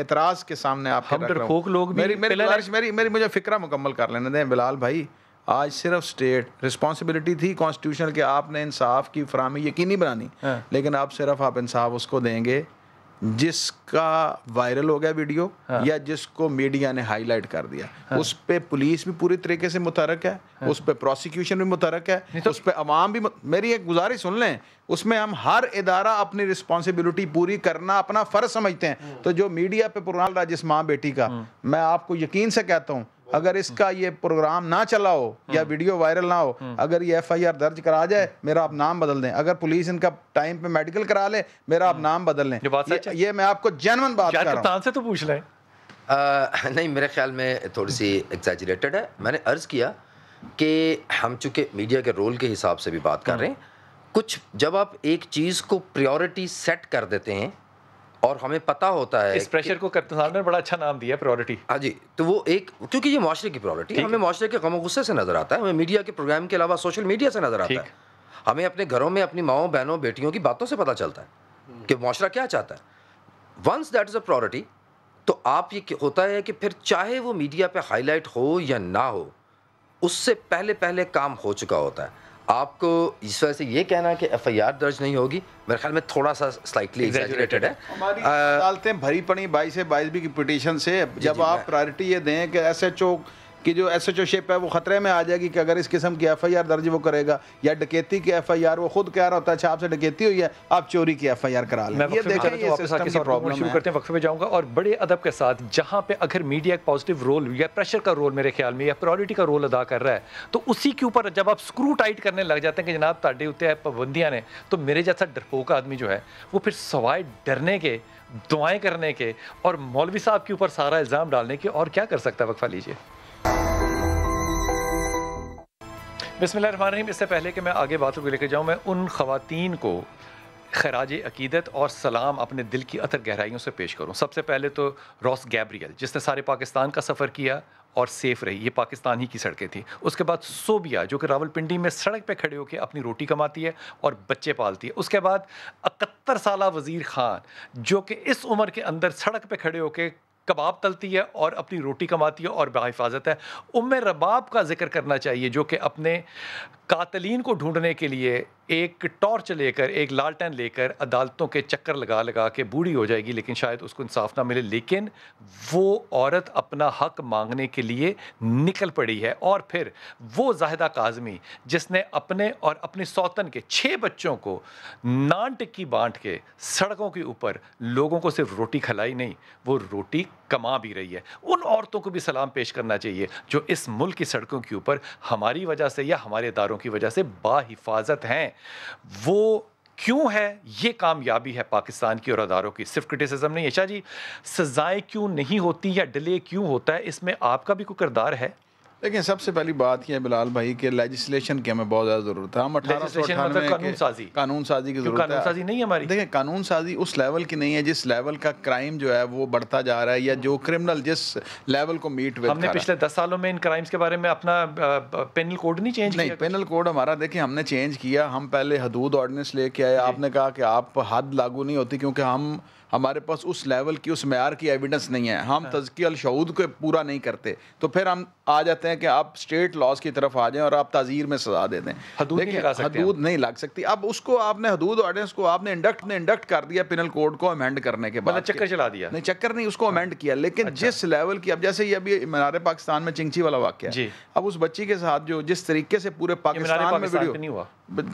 एतराज़ के सामने आप लोग मेरी मेरी मेरी मेरी मुझे फिक्र मुकम्मल कर लेने दें बिलाल भाई आज सिर्फ स्टेट रिस्पॉन्सिबिलिटी थी कॉन्स्टिट्यूशन के आपने इंसाफ की फ्राहमी यकीनी बनानी हाँ। लेकिन आप सिर्फ आप इंसाफ उसको देंगे जिसका वायरल हो गया वीडियो हाँ। या जिसको मीडिया ने हाईलाइट कर दिया हाँ। उस पर पुलिस भी पूरी तरीके से मुतरक है हाँ। उस पर प्रोसिक्यूशन भी मुतरक है तो... उस पर अवाम भी मत... मेरी एक गुजारिश सुन लें उसमें हम हर इदारा अपनी रिस्पॉन्सिबिलिटी पूरी करना अपना फ़र्ज समझते हैं हाँ। तो जो मीडिया पे पुराना रहा जिस माँ बेटी का हाँ। मैं आपको यकीन से कहता हूँ अगर इसका ये प्रोग्राम ना चला हो या हम्म। वीडियो वायरल ना हो हम्म। अगर ये एफआईआर दर्ज करा जाए हम्म। मेरा आप नाम बदल दें अगर पुलिस इनका टाइम पे मेडिकल करा ले मेरा आप नाम बदल लें ये, ये मैं आपको जेनवन बात कर रहा से तो पूछ लें नहीं मेरे ख्याल में थोड़ी सी एग्जैजरेटेड है मैंने अर्ज़ किया कि हम चूंकि मीडिया के रोल के हिसाब से भी बात कर रहे हैं कुछ जब आप एक चीज़ को प्रायोरिटी सेट कर देते हैं और हमें पता होता है इस प्रेशर को कप्तान ने बड़ा अच्छा नाम दिया प्रायोरिटी हाँ जी तो वो एक क्योंकि ये माशरे की प्रायोरिटी हमें माशरे के गम गुस्से से नजर आता है हमें मीडिया के प्रोग्राम के अलावा सोशल मीडिया से नजर आता है हमें अपने घरों में अपनी माओ बहनों बेटियों की बातों से पता चलता है कि माशरा क्या चाहता है once that is a priority तो आप ये होता है कि फिर चाहे वो मीडिया पे हाईलाइट हो या ना हो उससे पहले पहले काम हो चुका होता है आपको इस वजह से ये कहना कि एफ दर्ज नहीं होगी मेरे ख्याल में थोड़ा सा स्लाइटली एग्जैजरेटेड है अदालतें भरी पड़ी बाईस बाईस बी की पिटीशन से जब आप प्रायोरिटी ये दें कि एस एच ओ कि जो एस एच ओ शिप है वो ख़तरे में आ जाएगी कि अगर इस किस्म की एफ आई आर दर्ज वो करेगा या डकैती की एफ आई आर वो खुद कह रहा होता है अच्छा आपसे डकैती हुई है आप चोरी की एफ आई आर करा लें ये प्रॉब्लम शुरू करते हैं वक्फे में जाऊँगा और बड़े अदब के साथ जहाँ पे अगर मीडिया एक पॉजिटिव रोल या प्रेशर का रोल मेरे ख्याल में या प्रायोरिटी का रोल अदा कर रहा है तो उसी के ऊपर जब आप स्क्रू टाइट करने लग जाते हैं कि जनाब ताडे उत्ते पाबंदियाँ ने तो मेरे जैसा डरपोक आदमी जो है वो फिर सवाए डरने के दुआएं करने के और मौलवी साहब के ऊपर सारा इल्ज़ाम डालने के और क्या कर सकता है वक्फा लीजिए बिसमिल इससे पहले कि मैं आगे बातों को लेकर जाऊँ मैं उन ख़वान को खराज अकीदत और सलाम अपने दिल की अतर गहराइयों से पेश करूँ सबसे पहले तो रॉस गैब्रियल जिसने सारे पाकिस्तान का सफ़र किया और सेफ़ रही ये पाकिस्तान ही की सड़कें थी उसके बाद सोबिया जो कि रावलपिंडी में सड़क पे खड़े होकर अपनी रोटी कमाती है और बच्चे पालती है उसके बाद इकहत्तर साल वज़ीर ख़ान जो कि इस उम्र के अंदर सड़क पे खड़े होकर कबाब तलती है और अपनी रोटी कमाती है और बाहिफाजत है उम रबाब का जिक्र करना चाहिए जो कि अपने कातलीन को ढूंढने के लिए एक टॉर्च लेकर एक लालटेन लेकर अदालतों के चक्कर लगा लगा के बूढ़ी हो जाएगी लेकिन शायद उसको इंसाफ ना मिले लेकिन वो औरत अपना हक मांगने के लिए निकल पड़ी है और फिर वो जाहिदा काजमी जिसने अपने और अपने सौतन के छः बच्चों को नान टिक्की बांट के सड़कों के ऊपर लोगों को सिर्फ रोटी खिलाई नहीं वो रोटी कमा भी रही है उन औरतों को भी सलाम पेश करना चाहिए जो इस मुल्क की सड़कों के ऊपर हमारी वजह से या हमारे इदारों की वजह से बाहिफाजत हैं वो क्यों है ये कामयाबी है पाकिस्तान की और अदारों की सिर्फ क्रिटिसिज्म नहीं है शाह जी सजाएं क्यों नहीं होती या डिले क्यों होता है इसमें आपका भी कोई किरदार है लेकिन सबसे पहली बात यह बिलाल भाई के लेजिस्लेशन की हमें बहुत ज़्यादा ज़रूरत है हम अठारह सौ मतलब अठानवे कानून साजी की जरूरत है साजी नहीं हमारी देखिए कानून साजी उस लेवल की नहीं है जिस लेवल का क्राइम जो है वो बढ़ता जा रहा है या जो क्रिमिनल जिस लेवल को मीट हुए हमने पिछले दस सालों में इन क्राइम्स के बारे में अपना पेनल कोड नहीं चेंज नहीं पेनल कोड हमारा देखिए हमने चेंज किया हम पहले हदूद ऑर्डिनेंस लेके आए आपने कहा कि आप हद लागू नहीं होती क्योंकि हम हमारे पास उस लेवल की उस मैार की एविडेंस नहीं है हम हाँ। तजकी शहूद को पूरा नहीं करते तो फिर हम आ जाते हैं कि आप स्टेट लॉज की तरफ आ जाएं और आप ताजीर में सजा दे दें हदूद नहीं लगा हदूद नहीं लग सकती अब उसको आपने हदूद ऑर्डेंस को आपने इंडक्ट ने इंडक्ट कर दिया पिनल कोड को अमेंड करने के मतलब बाद चक्कर चला दिया नहीं चक्कर नहीं उसको अमेंड हाँ। किया लेकिन अच्छा। जिस लेवल की अब जैसे ये अभी मीनारे पाकिस्तान में चिंची वाला वाक्य है अब उस बच्ची के साथ जो जिस तरीके से पूरे पाकिस्तान में वीडियो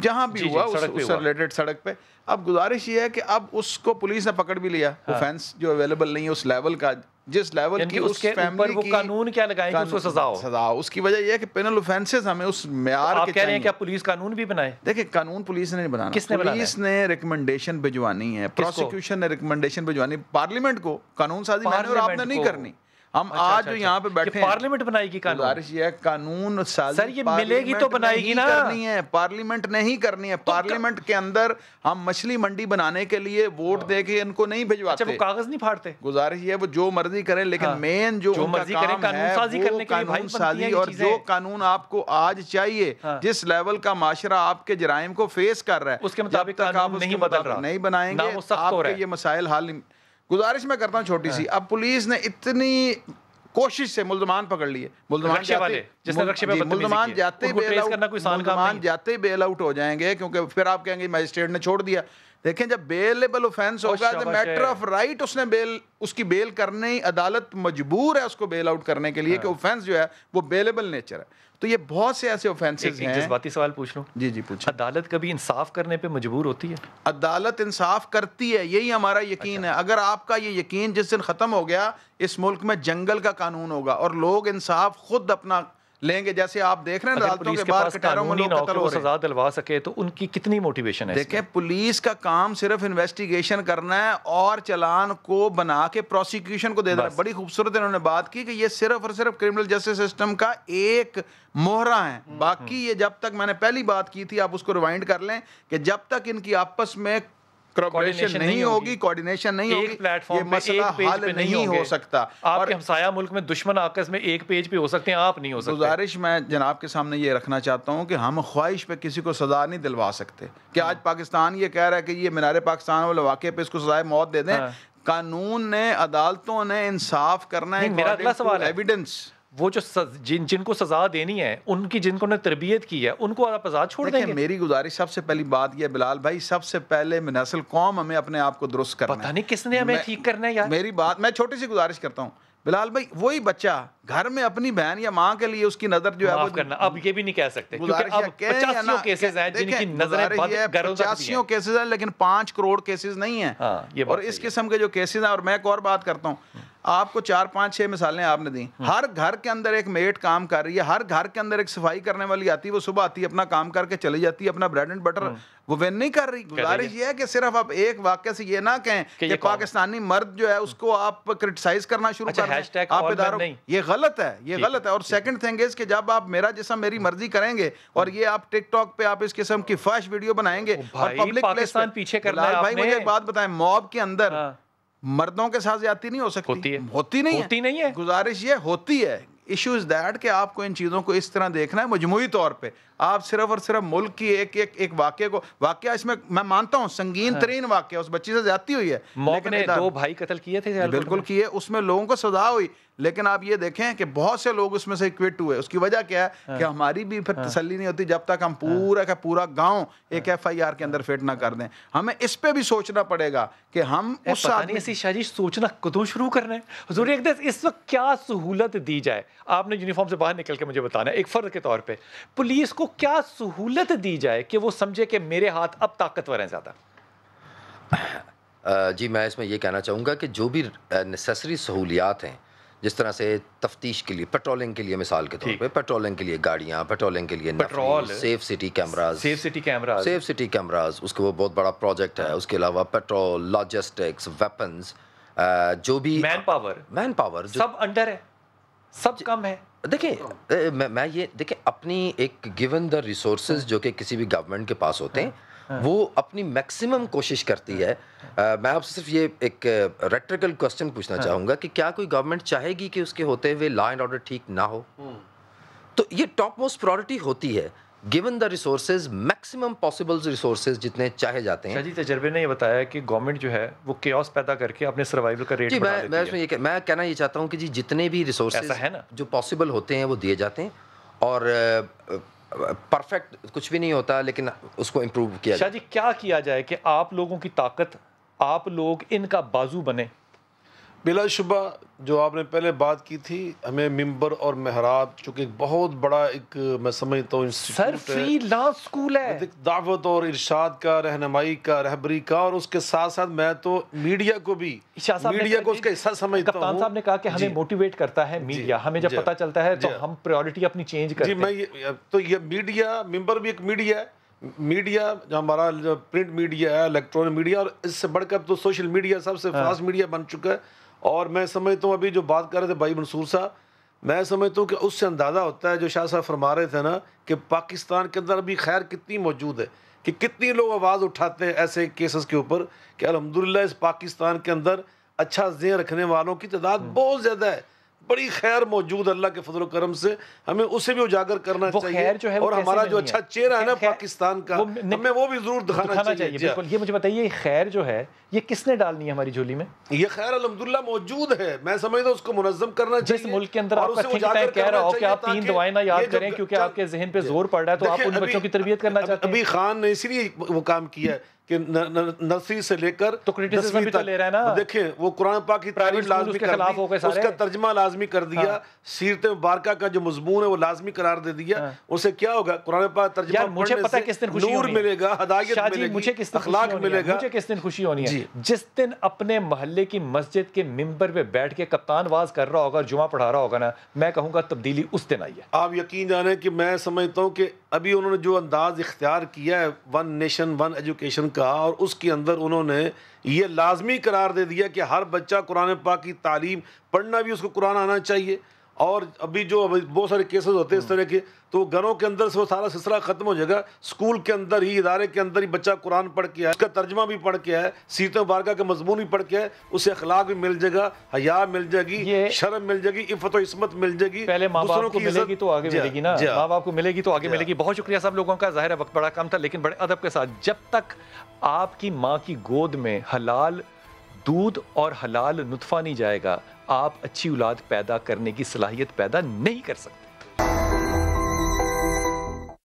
जहाँ भी हुआ उससे रिलेटेड सड़क पर अब गुजारिश ये है कि अब उसको पुलिस ने पकड़ भी लिया हाँ। फैंस जो अवेलेबल नहीं है उस लेवल का जिस लेवल की उसके फैमिली वो कानून क्या लगाए कानून, उसको सजा हो सजा उसकी वजह ये है कि पेनल ऑफेंसेस हमें उस तो मैार तो आप कह रहे हैं क्या पुलिस कानून भी बनाए देखिए कानून पुलिस ने नहीं बनाना किसने पुलिस ने रिकमेंडेशन भिजवानी है प्रोसिक्यूशन ने रिकमेंडेशन भिजवानी पार्लियामेंट को कानून साजी मैंने और आपने नहीं करनी हम अच्छा, आज अच्छा, जो यहाँ पे अच्छा। बैठे पार्लियामेंट बनाएगी गुजारिश ये कानून सर ये मिलेगी तो बनाएगी ना नहीं है पार्लियामेंट नहीं करनी है तो पार्लियामेंट के अंदर हम मछली मंडी बनाने के लिए वोट हाँ। दे के इनको नहीं भिजवाते अच्छा, कागज नहीं फाड़ते गुजारिश ये वो जो मर्जी करें लेकिन मेन हाँ। जो मर्जी करें कानून साजी करने कानून साजी और जो कानून आपको आज चाहिए हाँ। जिस लेवल का माशरा आपके जराइम को फेस कर रहा है उसके मुताबिक आप नहीं बदल रहा नहीं बनाएंगे ये मसाइल हाल गुजारिश मैं करता हूँ छोटी सी हाँ। अब पुलिस ने इतनी कोशिश से मुल्जमान पकड़ लिए मुल्जमान जाते मुलजमान जाते मुलजमान जाते बेल आउट हो जाएंगे क्योंकि फिर आप कहेंगे मजिस्ट्रेट ने छोड़ दिया देखें जब बेलेबल ऑफेंस होगा तो मैटर ऑफ राइट उसने बेल उसकी बेल करने अदालत मजबूर है उसको बेल आउट करने के लिए हाँ। कि ऑफेंस जो है वो बेलेबल नेचर है तो ये बहुत से ऐसे ऑफेंसेस हैं जज्बाती सवाल पूछ लो जी जी पूछ अदालत कभी इंसाफ करने पे मजबूर होती है अदालत इंसाफ करती है यही हमारा यकीन अच्छा। है अगर आपका ये यकीन जिस दिन ख़त्म हो गया इस मुल्क में जंगल का कानून होगा और लोग इंसाफ खुद अपना लेंगे जैसे आप देख रहे हैं के पास कटारों हो सजा दिलवा सके तो उनकी कितनी मोटिवेशन है देखें पुलिस का काम सिर्फ इन्वेस्टिगेशन करना है और चलान को बना के प्रोसिक्यूशन को दे देना बड़ी खूबसूरत इन्होंने बात की कि ये सिर्फ और सिर्फ क्रिमिनल जस्टिस सिस्टम का एक मोहरा है हम्म, बाकी हम्म। ये जब तक मैंने पहली बात की थी आप उसको रिवाइंड कर लें कि जब तक इनकी आपस में कोऑर्डिनेशन नहीं होगी कोऑर्डिनेशन नहीं होगी एक प्लेटफॉर्म पे मसला हल नहीं हो सकता आपके हमसाया मुल्क में दुश्मन आकस में एक पेज पे हो सकते हैं आप नहीं हो सकते गुजारिश मैं जनाब के सामने ये रखना चाहता हूँ कि हम ख्वाहिश पे किसी को सजा नहीं दिलवा सकते कि हाँ। आज पाकिस्तान ये कह रहा है कि ये मीनार पाकिस्तान वाले वाक़े पे इसको सजाए मौत दे दें हाँ। कानून ने अदालतों ने इंसाफ करना है एविडेंस वो जो सज, जिन जिनको सजा देनी है उनकी जिनको ने तरबियत की है उनको आप आज़ाद छोड़ देंगे मेरी गुजारिश सबसे पहली बात यह बिलाल भाई सबसे पहले मिनसल कौम हमें अपने आप को दुरुस्त करना पता नहीं किसने हमें ठीक करना है यार मेरी बात मैं छोटी सी गुजारिश करता हूँ बिलाल भाई वही बच्चा घर में अपनी बहन या माँ के लिए उसकी नजर जो है वो करना अब ये भी नहीं कह सकते क्योंकि अब पचासियों केसेस हैं लेकिन पांच करोड़ केसेस नहीं हाँ, है और इस किस्म के जो केसेस हैं और मैं एक और बात करता हूँ आपको चार पांच छह मिसालें आपने दी हम्म। हर घर के अंदर एक मेट काम कर रही है हर घर के अंदर एक सफाई करने वाली आती है वो सुबह आती है अपना काम करके चली जाती है अपना ब्रेड एंड बटर वो वेन नहीं कर रही गुजारिश ये है कि सिर्फ आप एक वाक्य से ये ना कहें कि, पाकिस्तानी मर्द जो है उसको आप क्रिटिसाइज करना शुरू अच्छा, कर आप इधारों ये गलत है ये गलत है और सेकंड थिंग इज कि जब आप मेरा जिसम मेरी मर्जी करेंगे और ये आप टिकटॉक पे आप इस किस्म की फर्स्ट वीडियो बनाएंगे और पब्लिक प्लेस पीछे कर भाई मुझे एक बात बताए मॉब के अंदर हाँ। मर्दों के साथ ज्यादा नहीं हो सकती होती है होती नहीं होती है। नहीं है गुजारिश ये होती है इशू इज़ दैट कि आपको इन चीज़ों को इस तरह देखना है मजमू तौर पे आप सिर्फ और सिर्फ मुल्क की एक एक एक वाक्य को वाक्य इसमें मैं मानता हूँ संगीन हाँ। तरीन वाक्य उस बच्ची से ज्यादा हुई है ने दो भाई कत्ल किए थे बिल्कुल किए उसमें लोगों को सजा हुई लेकिन आप ये देखें कि बहुत से लोग उसमें से इक्विट हुए उसकी वजह क्या है हाँ। कि हमारी भी फिर हाँ। तसली नहीं होती जब तक हम हाँ। पूरा का पूरा गांव एक एफआईआर के अंदर फिट ना कर दें हमें इस पे भी सोचना पड़ेगा कि हम उस ऐसी साजिश सोचना कदों शुरू कर रहे हैं इस वक्त क्या सहूलत दी जाए आपने यूनिफॉर्म से बाहर निकल के मुझे बताना एक फ़र्द के तौर पर पुलिस को क्या सहूलत दी जाए कि वो समझे कि मेरे हाथ अब ताकतवर हैं ज़्यादा जी मैं इसमें यह कहना चाहूँगा कि जो भी नेसेसरी सहूलियात हैं जिस तरह से तफ्तीश के लिए पेट्रोलिंग के लिए मिसाल के तौर पे पेट्रोलिंग के लिए गाड़ियाँ पेट्रोलिंग के लिए petrol safe city cameras safe city cameras safe city cameras उसके वो बहुत बड़ा प्रोजेक्ट है उसके अलावा पेट्रोल लॉजिस्टिक्स वेपन्स जो भी मैन पावर मैन पावर सब अंडर है सब कम है देखिए मैं, मैं ये देखिए अपनी एक गिवन द रिसोर्सेज जो कि किसी भी गवर्नमेंट के पास होते हैं हाँ। वो अपनी मैक्सिमम कोशिश करती है आ, हाँ। मैं आपसे सिर्फ ये एक रेट्रिकल क्वेश्चन पूछना हाँ। चाहूँगा कि क्या कोई गवर्नमेंट चाहेगी कि उसके होते हुए लॉ एंड ऑर्डर ठीक ना हो हम्म। तो ये टॉप मोस्ट प्रायोरिटी होती है given the resources maximum possible resources जितने चाहे जाते हैं तजर्बे ने ये बताया कि गवर्नमेंट जो है वो केस पैदा करके अपने सर्वाइवल का रेट जी मैं मैं ये मैं कहना ये चाहता हूँ कि जी जितने भी रिसोर्स है ना जो पॉसिबल होते हैं वो दिए जाते हैं और परफेक्ट कुछ भी नहीं होता लेकिन उसको इम्प्रूव किया शाह जी क्या किया जाए कि आप लोगों की ताकत आप लोग इनका बाजू बने बिलाशुबा जो आपने पहले बात की थी हमें मिंबर और महराब चूँकि बहुत बड़ा एक मैं समझता हूँ सर फ्री लॉ स्कूल है दावत और इरशाद का रहनमाई का रहबरी का और उसके साथ साथ मैं तो मीडिया को भी मीडिया को उसका हिस्सा समझता हूँ कप्तान साहब ने कहा कि हमें मोटिवेट करता है मीडिया हमें जब पता चलता है तो हम प्रायोरिटी अपनी चेंज करते हैं तो ये मीडिया मिंबर भी एक मीडिया है मीडिया जो हमारा जो प्रिंट मीडिया है इलेक्ट्रॉनिक मीडिया और इससे बढ़कर तो सोशल मीडिया सबसे फास्ट हाँ। मीडिया बन चुका है और मैं समझता हूँ अभी जो बात कर रहे थे भाई मंसूर साहब मैं समझता हूँ कि उससे अंदाज़ा होता है जो शाह साहब फरमा रहे थे ना कि पाकिस्तान के अंदर अभी खैर कितनी मौजूद है कि कितनी लोग आवाज़ उठाते हैं ऐसे केसेस के ऊपर कि अलहमदिल्ला इस पाकिस्तान के अंदर अच्छा जें रखने वालों की तादाद हम्म। बहुत ज़्यादा है बड़ी खैर मौजूद अल्लाह के फजल करम से हमें उसे भी उजागर करना चाहिए जो है और हमारा जो अच्छा चेहरा है ना पाकिस्तान का हमें वो भी जरूर दिखाना चाहिए ये मुझे बताइए खैर जो है ये किसने डालनी है हमारी झोली में ये खैर अलहमदुल्ला मौजूद है मैं समझता हूँ उसको मुनजम करना चाहिए जिस मुल्क के अंदर आपका थिंक टैंक कह रहा कि आप तीन दवाएं ना याद करें क्योंकि आपके जहन पे जोर पड़ रहा है तो आप उन बच्चों की तरबियत करना चाहते हैं अभी खान ने इसलिए वो काम किया है कि नर्सरी से लेकर तो क्रिटिसिज्म भी तो ले रहे है ना देखिए वो कुरान पाक की तारीफ लाजमी कर खिलाफ हो उसका तर्जमा लाजमी कर दिया हाँ। सीरत बारका का जो मजमून है वो लाजमी करार दे दिया हाँ। उसे क्या होगा कुरान पाक तर्जमा मुझे पता किस दिन नूर मिलेगा हदायत मुझे किस अखलाक मिलेगा मुझे किस दिन खुशी होनी है जिस दिन अपने मोहल्ले की मस्जिद के मिंबर पे बैठ के कप्तान वाज कर रहा होगा जुमा पढ़ा रहा होगा ना मैं कहूँगा तब्दीली उस दिन आई है आप यकीन जाने की मैं समझता हूँ कि अभी उन्होंने जो अंदाज इख्तियार किया है वन नेशन वन एजुकेशन का और उसके अंदर उन्होंने ये लाजमी करार दे दिया कि हर बच्चा कुरान पाक की तालीम पढ़ना भी उसको कुरान आना चाहिए और अभी जो अभी बहुत सारे केसेस होते हैं इस हम्म। तरह के तो घरों के अंदर से वो सारा सिलसिला खत्म हो जाएगा स्कूल के अंदर ही इदारे के अंदर ही बच्चा कुरान पढ़ के आए उसका तर्जमा भी पढ़ के आए सीत मुबारक का मजमून भी पढ़ के आए उसे अखलाक भी मिल जाएगा हया मिल जाएगी शर्म मिल जाएगी इफ़त इसमत मिल जाएगी पहले माँ को मिलेगी तो आगे मिलेगी ना हाँ। माँ बाप को मिलेगी तो आगे मिलेगी हाँ। बहुत शुक्रिया सब लोगों का ज़ाहिर वक्त बड़ा कम था लेकिन बड़े अदब के साथ जब तक आपकी माँ की गोद में हलाल दूध और हलाल नुतफा नहीं जाएगा आप अच्छी औलाद पैदा करने की सलाहियत पैदा नहीं कर सकते